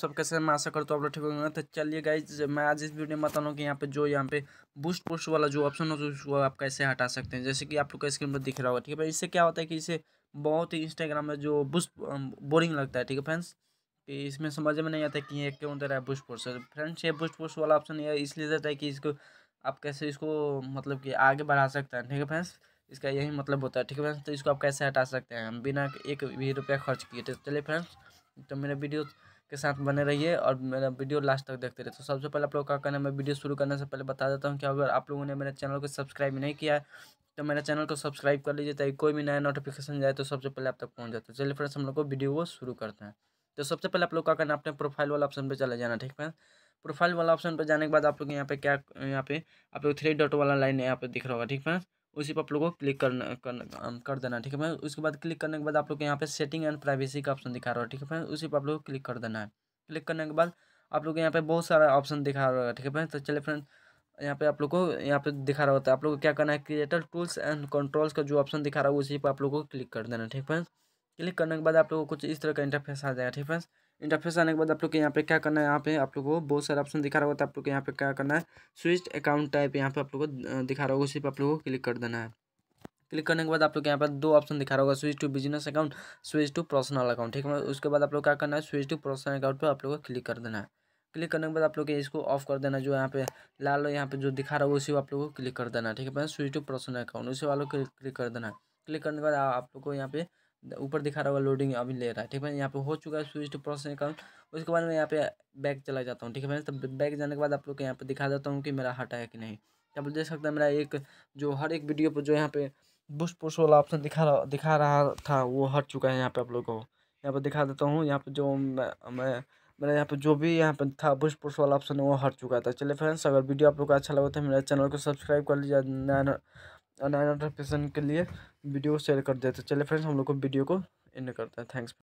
सब कैसे मैं आशा करता हूँ आप लोग ठीक होंगे तो चलिए गाइज मैं आज इस वीडियो में बता रहा कि यहाँ पे जो यहाँ पे बूस्ट पोस्ट वाला जो ऑप्शन हो उसको आप कैसे हटा सकते हैं जैसे कि आप लोग का स्क्रीन पर दिख रहा होगा ठीक है इससे क्या होता है कि इसे बहुत ही इंस्टाग्राम में जो बूस्ट बोरिंग लगता है ठीक है फ्रेंड्स कि इसमें समझ में नहीं आता कि ये क्यों दे रहा है बूस्ट पोस्ट फ्रेंड्स ये बूस्ट पोस्ट वाला ऑप्शन ये इसलिए देता है कि इसको आप कैसे इसको मतलब कि आगे बढ़ा सकते हैं ठीक है फ्रेंड्स इसका यही मतलब होता है ठीक है फ्रेंड्स तो इसको आप कैसे हटा सकते हैं बिना एक भी रुपया खर्च किए तो चलिए फ्रेंड्स तो मेरा वीडियो के साथ बने रहिए और मेरा वीडियो लास्ट तक देखते रहिए तो सबसे पहले आप लोग का कहना मैं वीडियो शुरू करने से पहले बता देता हूँ कि अगर आप लोगों ने मेरे चैनल को सब्सक्राइब नहीं किया है तो मेरे चैनल को सब्सक्राइब कर लीजिए ताकि कोई भी नया नोटिफिकेशन जाए तो सबसे पहले आप तक पहुँच जाता है चलिए फ्रेंड्स हम लोग को वीडियो को शुरू करते हैं तो सबसे पहले आप लोग का कहना अपने प्रोफाइल वाला ऑप्शन पर चले जाना ठीक है प्रोफाइल वाला ऑप्शन पर जाने के बाद आप लोग यहाँ पे क्या यहाँ पे आप लोग थ्री डॉट वाला लाइन यहाँ पे दिख रहा होगा ठीक है उसी पर आप लोगों को क्लिक करना कर, कर देना ठीक है मैं उसके बाद क्लिक करने के बाद आप लोग यहाँ पे सेटिंग एंड प्राइवेसी का ऑप्शन दिखा रहा है ठीक है फ्रेंड उसी पर आप लोग को क्लिक कर देना है क्लिक करने के बाद आप लोग यहाँ पे बहुत सारा ऑप्शन दिखा रहा है ठीक है तो चले फ्रेंड यहाँ पे आप लोग को यहाँ पे दिखा रहा होता है आप लोग को क्या करना है क्रिएटर टूल्स एंड कंट्रोल्स का जो ऑप्शन दिखा रहा है उसी पर आप लोग को क्लिक कर देना ठीक फ्रेंड्स क्लिक करने के बाद आप लोगों को कुछ इस तरह का इंटरफेस आ जाएगा ठीक फ्रेंड्स इंटरफेस आने के बाद आप लोग के यहाँ पे क्या करना है यहाँ पे आप लोग को बहुत सारे ऑप्शन दिखा रहा होता है आप लोग को यहाँ पे क्या करना है स्विच अकाउंट टाइप यहाँ पे आप लोग को दिखा रहा होगा सिर्फ आप लोग को क्लिक कर देना है क्लिक करने के बाद आप लोग यहाँ पर दो ऑप्शन दिखा रहा होगा switch to business account switch to personal account ठीक है उसके बाद आप लोग क्या करना है स्विच टू पर्सनल अकाउंट पर आप लोग को क्लिक कर देना है क्लिक करने के बाद आप लोग इसको ऑफ कर देना जो यहाँ पे लाल यहाँ पे जो दिखा रहा हो उसी आप लोग को क्लिक कर देना ठीक है स्विच टू पर्सनल अकाउंट उसी वालों को क्लिक कर देना क्लिक करने के बाद आप लोग को यहाँ पे ऊपर दिखा रहा होगा लोडिंग अभी ले रहा है ठीक है यहाँ पे हो चुका है स्विच टू प्रोसेस अकाउंट उसके बाद मैं यहाँ पे बैग चला जाता हूँ ठीक है तो बैग जाने के बाद आप लोग को यहाँ पे दिखा देता हूँ कि मेरा हटा है कि नहीं पर देख सकते हैं मेरा एक जो हर एक वीडियो पर जो यहाँ पे बुश पुश वाला ऑप्शन दिखा रहा दिखा रहा था वो हट चुका है यहाँ पे आप लोग को यहाँ पर दिखा देता हूँ यहाँ पर जो मैं मेरा यहाँ पे जो भी यहाँ पे था बुश पुश वाला ऑप्शन वो हट चुका था चले फ्रेंड्स अगर वीडियो आप लोग को अच्छा लगा तो मेरे चैनल को सब्सक्राइब कर लीजिए नया नोटिफिकेशन के लिए वीडियो शेयर कर देते चले फ्रेंड्स हम लोग को वीडियो को एंड करते हैं थैंक्स